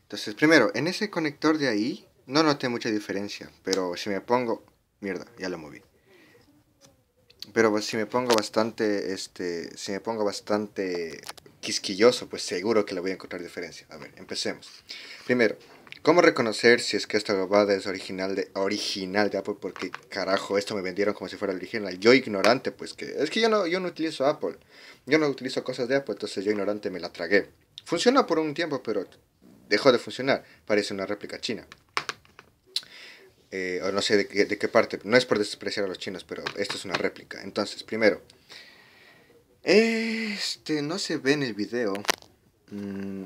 Speaker 1: entonces primero, en ese conector de ahí no noté mucha diferencia, pero si me pongo... Mierda, ya lo moví. Pero pues, si me pongo bastante, este, si me pongo bastante quisquilloso, pues seguro que le voy a encontrar diferencia. A ver, empecemos. Primero, ¿cómo reconocer si es que esta grabada es original de, original de Apple? Porque carajo, esto me vendieron como si fuera original. Yo ignorante, pues que es que yo no, yo no utilizo Apple. Yo no utilizo cosas de Apple, entonces yo ignorante me la tragué. Funciona por un tiempo, pero dejó de funcionar. Parece una réplica china. Eh, o no sé de qué, de parte, no es por despreciar a los chinos, pero esto es una réplica. Entonces, primero, este no se ve en el video. Mm,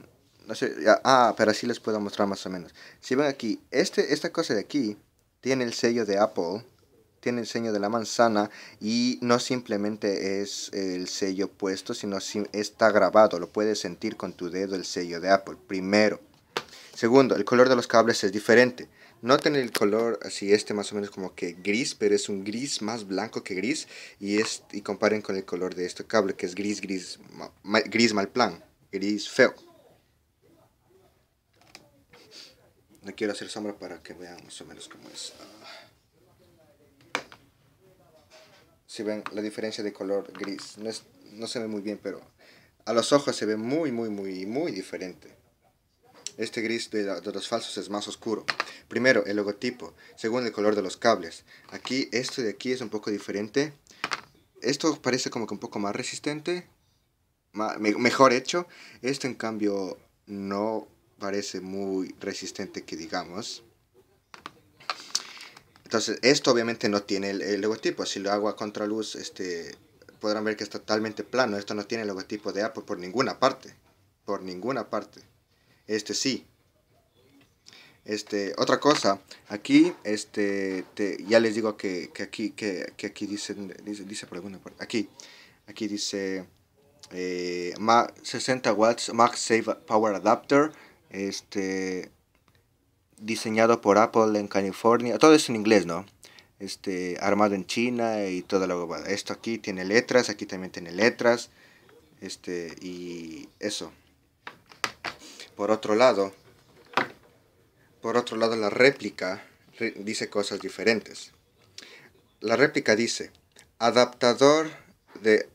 Speaker 1: no sé, ah, pero así les puedo mostrar más o menos. Si ven aquí, este, esta cosa de aquí tiene el sello de Apple, tiene el sello de la manzana y no simplemente es el sello puesto, sino si está grabado, lo puedes sentir con tu dedo el sello de Apple, primero. Segundo, el color de los cables es diferente. Noten el color, así este más o menos como que gris, pero es un gris más blanco que gris. Y, es, y comparen con el color de este cable, que es gris, gris, gris mal plan, gris feo. No quiero hacer sombra para que vean más o menos cómo es. Ah. Si ven la diferencia de color gris, no, es, no se ve muy bien, pero a los ojos se ve muy, muy, muy, muy diferente. Este gris de, los falsos es más oscuro. Primero, el logotipo, según el color de los cables. Aquí, esto de aquí es un poco diferente. Esto parece como que un poco más resistente, mejor hecho. Esto, en cambio, no parece muy resistente que digamos. Entonces, esto obviamente no tiene el, logotipo. Si lo hago a contraluz, este, podrán ver que es totalmente plano. Esto no tiene el logotipo de Apple por ninguna parte. Por ninguna parte este sí. Este, otra cosa, aquí, este, ya les digo que, aquí, que, aquí dice, dice, por aquí, aquí dice eh, 60 watts max save Power Adapter, este, diseñado por Apple en California, todo es en inglés, ¿no? Este, armado en China y toda la Esto aquí tiene letras, aquí también tiene letras, este, y eso. Por otro lado, por otro lado la réplica dice cosas diferentes. La réplica dice adaptador de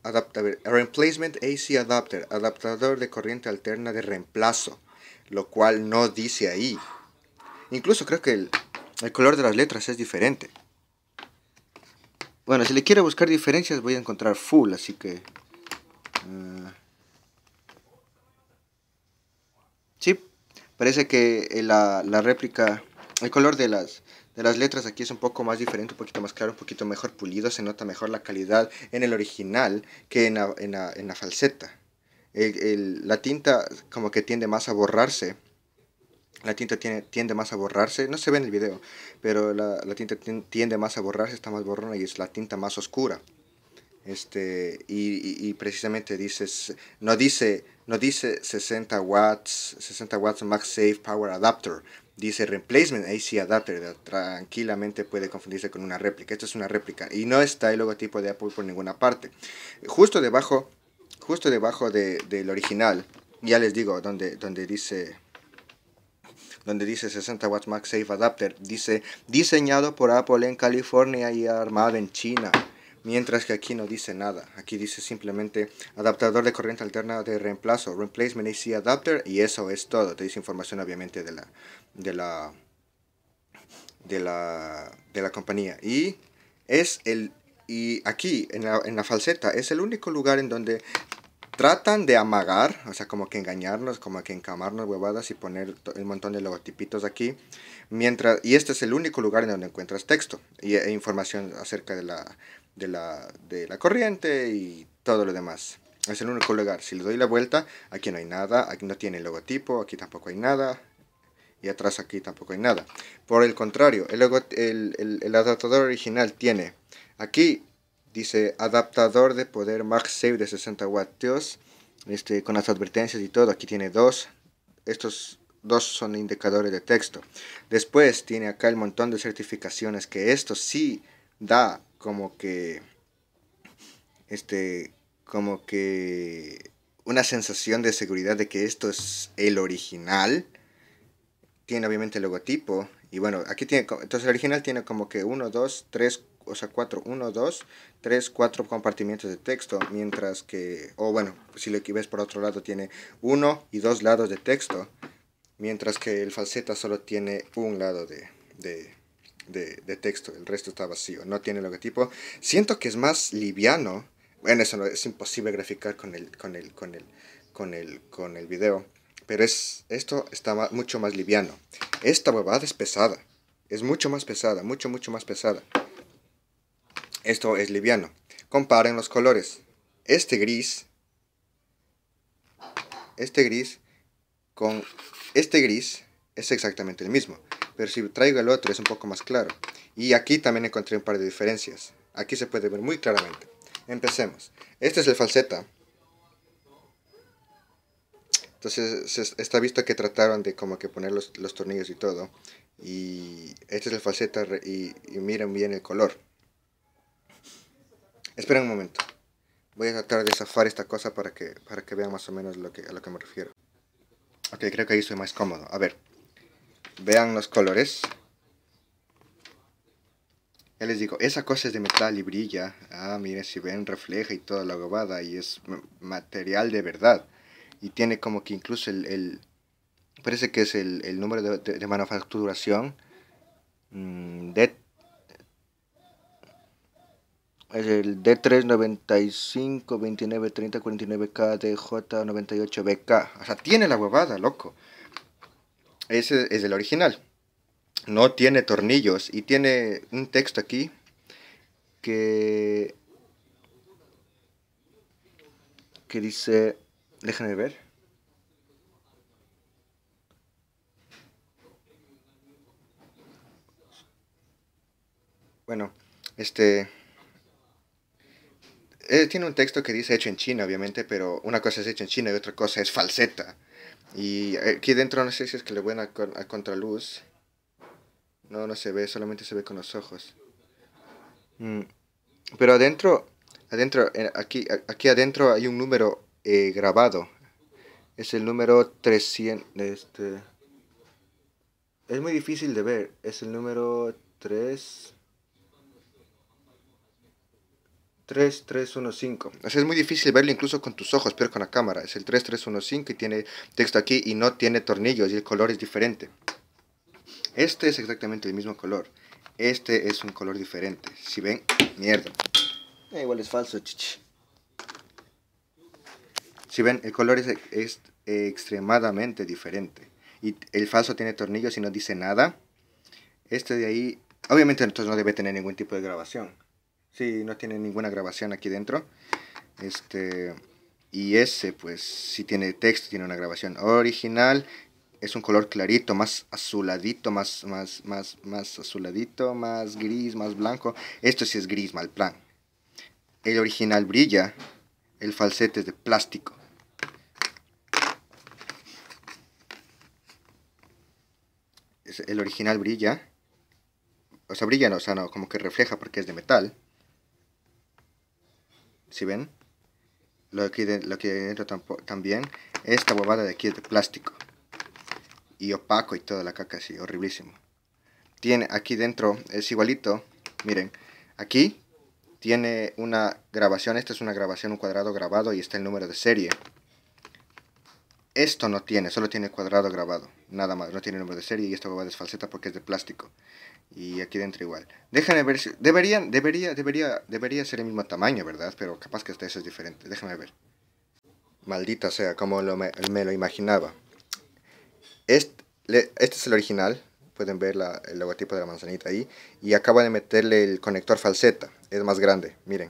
Speaker 1: replacement AC adapter, adaptador de corriente alterna de reemplazo, lo cual no dice ahí. Incluso creo que el, color de las letras es diferente. Bueno, si le quiero buscar diferencias voy a encontrar full, así que... Eh, Parece que eh, la, la réplica, el color de las, de las letras aquí es un poco más diferente, un poquito más claro, un poquito mejor pulido, se nota mejor la calidad en el original que en la, en la, falseta. la tinta como que tiende más a borrarse. La tinta tiene, tiende más a borrarse, no se ve en el video, pero la, la tinta tiende más a borrarse, está más borrona y es la tinta más oscura. Este, y, precisamente dices, no dice, no dice 60 watts, 60 watts safe Power Adapter, dice replacement AC adapter, tranquilamente puede confundirse con una réplica. Esto es una réplica y no está el logotipo de Apple por ninguna parte. Justo debajo, justo debajo de, del original, ya les digo, donde, donde dice donde dice 60 watts safe adapter, dice diseñado por Apple en California y armado en China. Mientras que aquí no dice nada. Aquí dice simplemente adaptador de corriente alterna de reemplazo, replacement AC adapter, y eso es todo. Te dice información obviamente de la, de la, de la, de la compañía. Y es el, y aquí en la, en la falseta es el único lugar en donde tratan de amagar, o sea, como que engañarnos, como que encamarnos huevadas y poner un montón de logotipitos aquí. Mientras, y este es el único lugar en donde encuentras texto y, e información acerca de la, de, la, corriente y todo lo demás. Es el único lugar. Si le doy la vuelta, aquí no hay nada, aquí no tiene logotipo, aquí tampoco hay nada. Y atrás aquí tampoco hay nada. Por el contrario, el, el adaptador original tiene aquí Dice adaptador de poder MagSafe de 60 w Este, con las advertencias y todo. Aquí tiene dos. Estos dos son indicadores de texto. Después tiene acá el montón de certificaciones que esto sí da como que este como que una sensación de seguridad de que esto es el original. Tiene obviamente el logotipo y bueno, aquí tiene entonces el original tiene como que 1 2 3 o sea, 4, 1, 2, 3, 4 compartimientos de texto, mientras que, o bueno, si lo ves por otro lado, tiene uno y dos lados de texto, mientras que el falseta solo tiene un lado de, texto, el resto está vacío, no tiene logotipo. Siento que es más liviano, bueno, eso es imposible graficar con el, con el, con el, con el, con el video, pero es, esto está mucho más liviano. Esta huevada es pesada. Es mucho más pesada, mucho, mucho más pesada. Esto es liviano. Comparen los colores. Este gris, este gris con este gris es exactamente el mismo. Pero si traigo el otro es un poco más claro. Y aquí también encontré un par de diferencias. Aquí se puede ver muy claramente. Empecemos. Este es el falseta. Entonces está visto que trataron de como que poner los, tornillos y todo. Y este es el falseta y miren bien el color. Esperen un momento. Voy a tratar de zafar esta cosa para que, para que vean más o menos lo que, a lo que me refiero. Ok, creo que ahí soy más cómodo. A ver, vean los colores. Ya les digo, esa cosa es de metal y brilla. Ah, miren, si ven, refleja y toda la gobada. Y es material de verdad. Y tiene como que incluso el... parece que es el, número de, manufacturación. Mm, Det. Es el d 395293049 95 49K 98BK. O sea, tiene la huevada, loco. Ese es el original. No tiene tornillos y tiene un texto aquí que que dice, déjenme ver. Bueno, este eh, tiene un texto que dice hecho en China, obviamente, pero una cosa es hecho en China y otra cosa es falseta. Y eh, aquí dentro no sé si es que le ven a, contraluz. No, no se ve, solamente se ve con los ojos. Mm. Pero adentro, adentro, aquí, aquí adentro hay un número eh, grabado. Es el número 300. Este, es muy difícil de ver. Es el número 3. 3315. es muy difícil verlo incluso con tus ojos, pero con la cámara. Es el 3315 y tiene texto aquí y no tiene tornillos y el color es diferente. Este es exactamente el mismo color. Este es un color diferente. Si ven, mierda. Eh, igual es falso, Si ven, el color es, extremadamente diferente. Y el falso tiene tornillos y no dice nada. Este de ahí, obviamente entonces no debe tener ningún tipo de grabación Sí, no tiene ninguna grabación aquí dentro. Este y ese pues sí tiene texto, tiene una grabación original, es un color clarito, más azuladito, más más más más azuladito, más gris, más blanco. Esto sí es gris mal plan. El original brilla, el falsete es de plástico. El original brilla, o sea, brilla, no, o sea, no, como que refleja porque es de metal. Si ven? Lo que lo que hay dentro también. Esta bobada de aquí es de plástico. Y opaco y toda la caca así, horriblísimo. Tiene aquí dentro, es igualito. Miren, aquí tiene una grabación. Esta es una grabación, un cuadrado grabado y está el número de serie. Esto no tiene, solo tiene cuadrado grabado, nada más, no tiene número de serie y esto va es falseta porque es de plástico. Y aquí dentro igual. Déjame ver si... Deberían, debería, debería, debería ser el mismo tamaño, ¿verdad? Pero capaz que hasta eso es diferente, déjame ver. Maldita sea, como lo me, lo imaginaba. Este, es el original, pueden ver el logotipo de la manzanita ahí. Y acaba de meterle el conector falseta, es más grande, miren.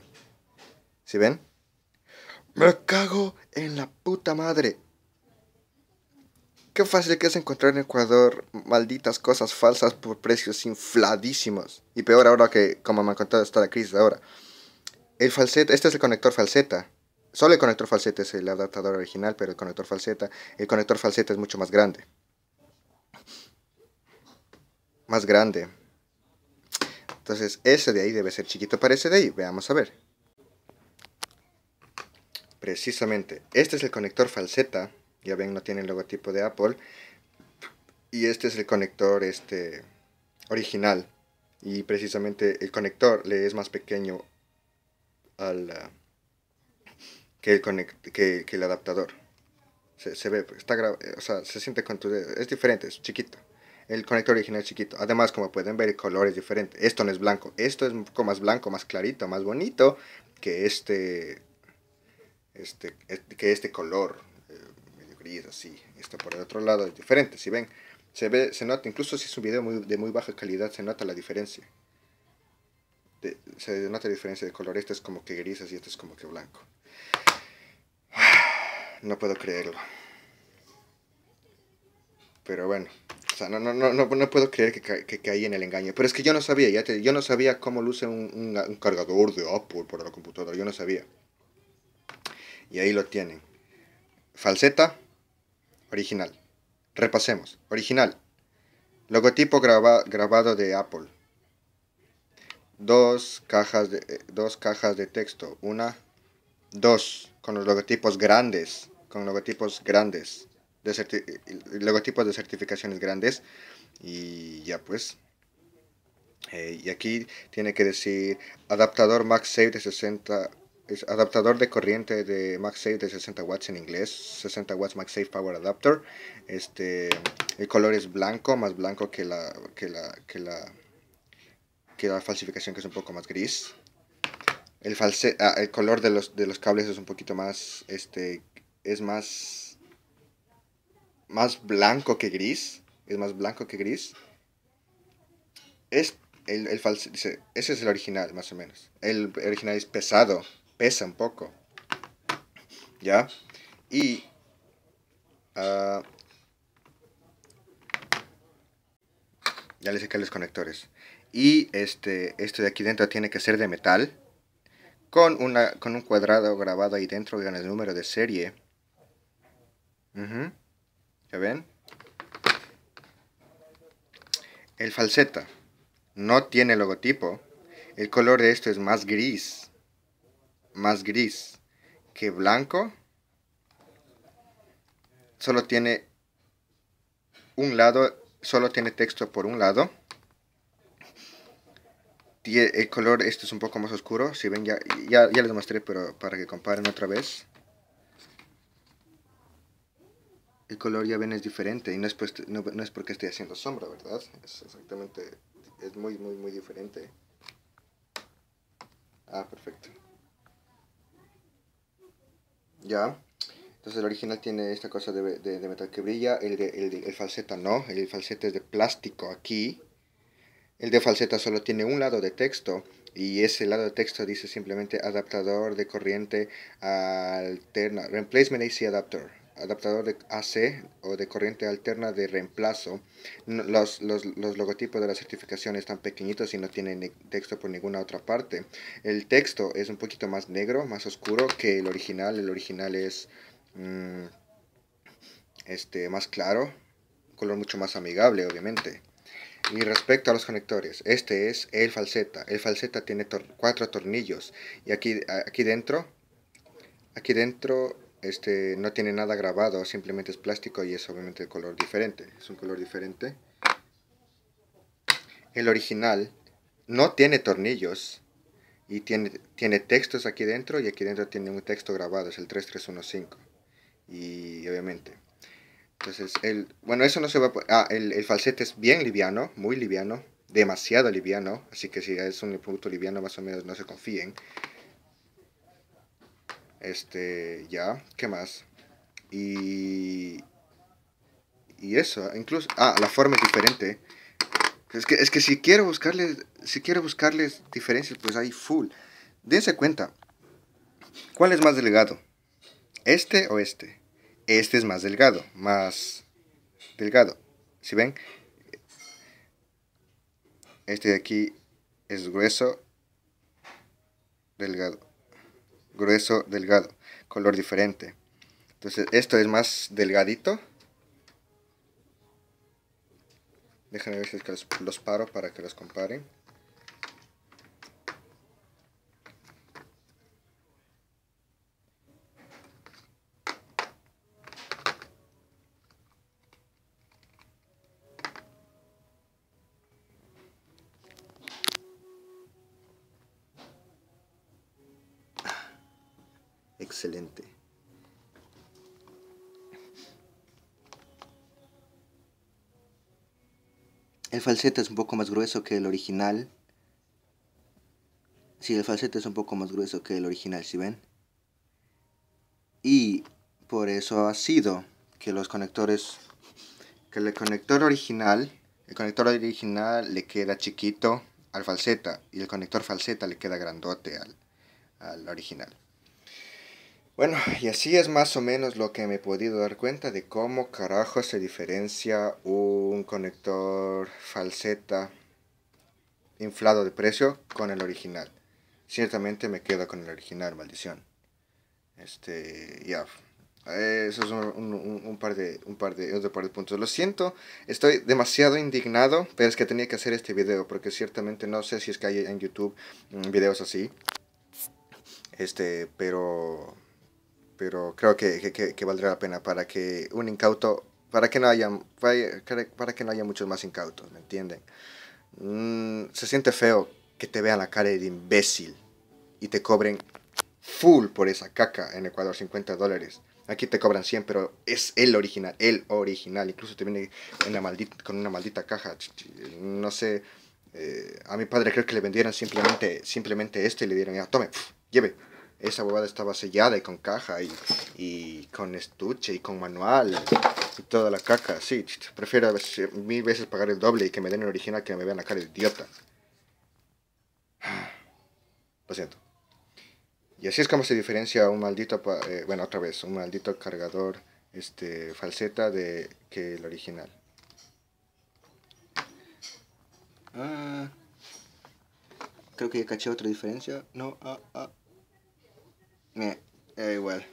Speaker 1: ¿Sí ven? Me cago en la puta madre. Qué fácil que es encontrar en Ecuador malditas cosas falsas por precios infladísimos. Y peor ahora que, como me han contado, está la crisis ahora. El falseta, este es el conector falseta. Solo el conector falseta es el adaptador original, pero el conector falseta, el conector falseta es mucho más grande. Más grande. Entonces, ese de ahí debe ser chiquito para ese de ahí. Veamos a ver. Precisamente, este es el conector falseta ya ven, no tiene el logotipo de Apple. Y este es el conector este, original. Y precisamente el conector le es más pequeño al, ah, que, el que, el adaptador. Se, ve, pues, está o se siente con tu Es diferente, es chiquito. El conector original es chiquito. Además, como pueden ver, el color es diferente. Esto no es blanco. Esto es un poco más blanco, más clarito, más bonito que este, este que este color y así. Esto por el otro lado es diferente, si ven, se ve, se nota, incluso si es un video de muy baja calidad, se nota la diferencia. se nota la diferencia de color, este es como que gris, y este es como que blanco. No puedo creerlo. Pero bueno, o sea, no, no, no, no puedo creer que, que, que, caí en el engaño. Pero es que yo no sabía, yo no sabía cómo luce un, cargador de Apple Por la computadora, yo no sabía. Y ahí lo tienen. Falseta, original. Repasemos. Original. Logotipo grabado de Apple. Dos cajas de, eh, dos cajas de texto. Una, dos, con los logotipos grandes. Con logotipos grandes. De eh, logotipos de certificaciones grandes. Y ya pues. Eh, y aquí tiene que decir adaptador MagSafe de 60 es adaptador de corriente de MagSafe de 60 watts en inglés, 60 watts MagSafe Power Adapter. Este, el color es blanco, más blanco que la que la que la que la falsificación que es un poco más gris. El, false, ah, el color de los, de los cables es un poquito más este es más más blanco que gris, es más blanco que gris. Es el, el dice, ese es el original, más o menos. El original es pesado, pesa un poco. ¿Ya? Y... Uh, ya le saqué los conectores. Y este, esto de aquí dentro tiene que ser de metal. Con, una, con un cuadrado grabado ahí dentro con el número de serie. ¿Ya ven? El falseta no tiene logotipo. El color de esto es más gris más gris que blanco, solo tiene un lado, solo tiene texto por un lado. El color, este es un poco más oscuro, si ven ya, ya, les mostré, pero para que comparen otra vez. El color ya ven es diferente y no es, pues, no, es porque estoy haciendo sombra, ¿verdad? Es exactamente, es muy, muy, muy diferente. Ah, perfecto. ¿ya? Entonces el original tiene esta cosa de, metal que brilla, el, de, el, el falseta no, el falseta es de plástico aquí, el de falseta solo tiene un lado de texto y ese lado de texto dice simplemente adaptador de corriente alterna, replacement AC adapter, adaptador de AC o de corriente alterna de reemplazo. Los, logotipos de la certificación están pequeñitos y no tienen texto por ninguna otra parte. El texto es un poquito más negro, más oscuro que el original. El original es mm, este, más claro, color mucho más amigable, obviamente. Y respecto a los conectores, este es el falseta. El falseta tiene cuatro tornillos y aquí, aquí dentro, aquí dentro este no tiene nada grabado, simplemente es plástico y es obviamente de color diferente, es un color diferente. El original no tiene tornillos y tiene, tiene textos aquí dentro y aquí dentro tiene un texto grabado, es el 3315 y obviamente. Entonces, el, bueno, eso no se va a... Ah, el, el falsete es bien liviano, muy liviano, demasiado liviano, así que si es un producto liviano más o menos no se confíen. Este, ya, ¿qué más? Y. Y eso, incluso. Ah, la forma es diferente. Es que, es que si quiero buscarles. Si quiero buscarles diferencias, pues hay full. Dense cuenta. ¿Cuál es más delgado? ¿Este o este? Este es más delgado. Más delgado. ¿Si ¿Sí ven? Este de aquí es grueso. Delgado grueso, delgado, color diferente. Entonces esto es más delgadito. Déjenme ver si que los paro para que los comparen. falseta es un poco más grueso que el original. Si el falseta es un poco más grueso que el original, si ven? Y por eso ha sido que los conectores, que el conector original, el conector original le queda chiquito al falseta y el conector falseta le queda grandote al, al original. Bueno, y así es más o menos lo que me he podido dar cuenta de cómo carajo se diferencia un conector falseta inflado de precio con el original. Ciertamente me quedo con el original, maldición. Este, ya. Eso es un, par de, un par de, par de puntos. Lo siento, estoy demasiado indignado, pero es que tenía que hacer este video porque ciertamente no sé si es que hay en YouTube mm, videos así. Este, pero pero creo que, que, valdrá la pena para que un incauto, para que no haya, para que no haya muchos más incautos, ¿me entienden? Mm, se siente feo que te vean la cara de imbécil y te cobren full por esa caca en Ecuador, 50 dólares. Aquí te cobran 100, pero es el original, el original. Incluso te viene maldita, con una maldita caja. No sé, eh, a mi padre creo que le vendieran simplemente, simplemente esto y le dieron, ya, tome, lleve esa bobada estaba sellada y con caja y, con estuche y con manual y toda la caca. Sí, prefiero mil veces pagar el doble y que me den el original que me vean la cara de idiota. Lo siento. Y así es como se diferencia un maldito, eh, bueno, otra vez, un maldito cargador este, falseta de que el original. Ah, creo que ya caché otra diferencia. No, ah, ah. Eh, eh, igual.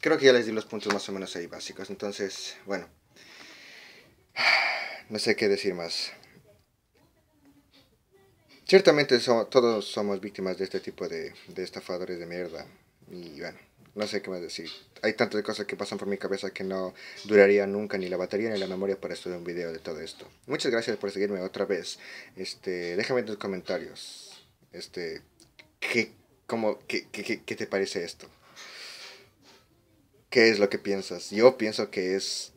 Speaker 1: Creo que ya les di los puntos más o menos ahí básicos. Entonces, bueno. No sé qué decir más. Ciertamente todos somos víctimas de este tipo de, estafadores de mierda. Y bueno, no sé qué más decir. Hay tantas cosas que pasan por mi cabeza que no duraría nunca ni la batería ni la memoria para estudiar un video de todo esto. Muchas gracias por seguirme otra vez. Este, déjame en tus comentarios. Este, ¿qué como, ¿qué, qué, qué te parece esto? ¿Qué es lo que piensas? Yo pienso que es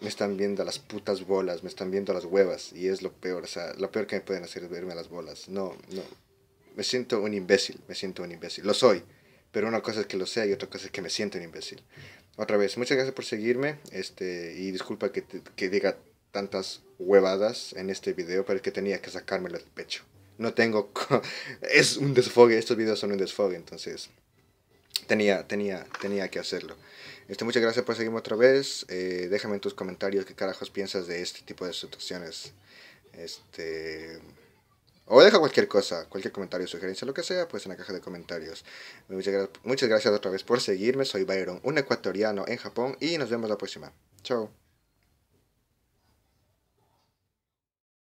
Speaker 1: me están viendo las putas bolas, me están viendo las huevas y es lo peor, o sea, lo peor que me pueden hacer es verme las bolas. No, no. Me siento un imbécil, me siento un imbécil. Lo soy, pero una cosa es que lo sea y otra cosa es que me siento un imbécil. Otra vez, muchas gracias por seguirme este, y disculpa que, que diga tantas huevadas en este video, pero es que tenía que sacármelo del pecho no tengo... es un desfogue, estos videos son un desfogue, entonces tenía, tenía, tenía que hacerlo. Este, muchas gracias por seguirme otra vez. Eh, déjame en tus comentarios qué carajos piensas de este tipo de situaciones. Este... O deja cualquier cosa, cualquier comentario, sugerencia, lo que sea, pues en la caja de comentarios. Muchas, gracias otra vez por seguirme. Soy Byron, un ecuatoriano en Japón y nos vemos la próxima. Chao.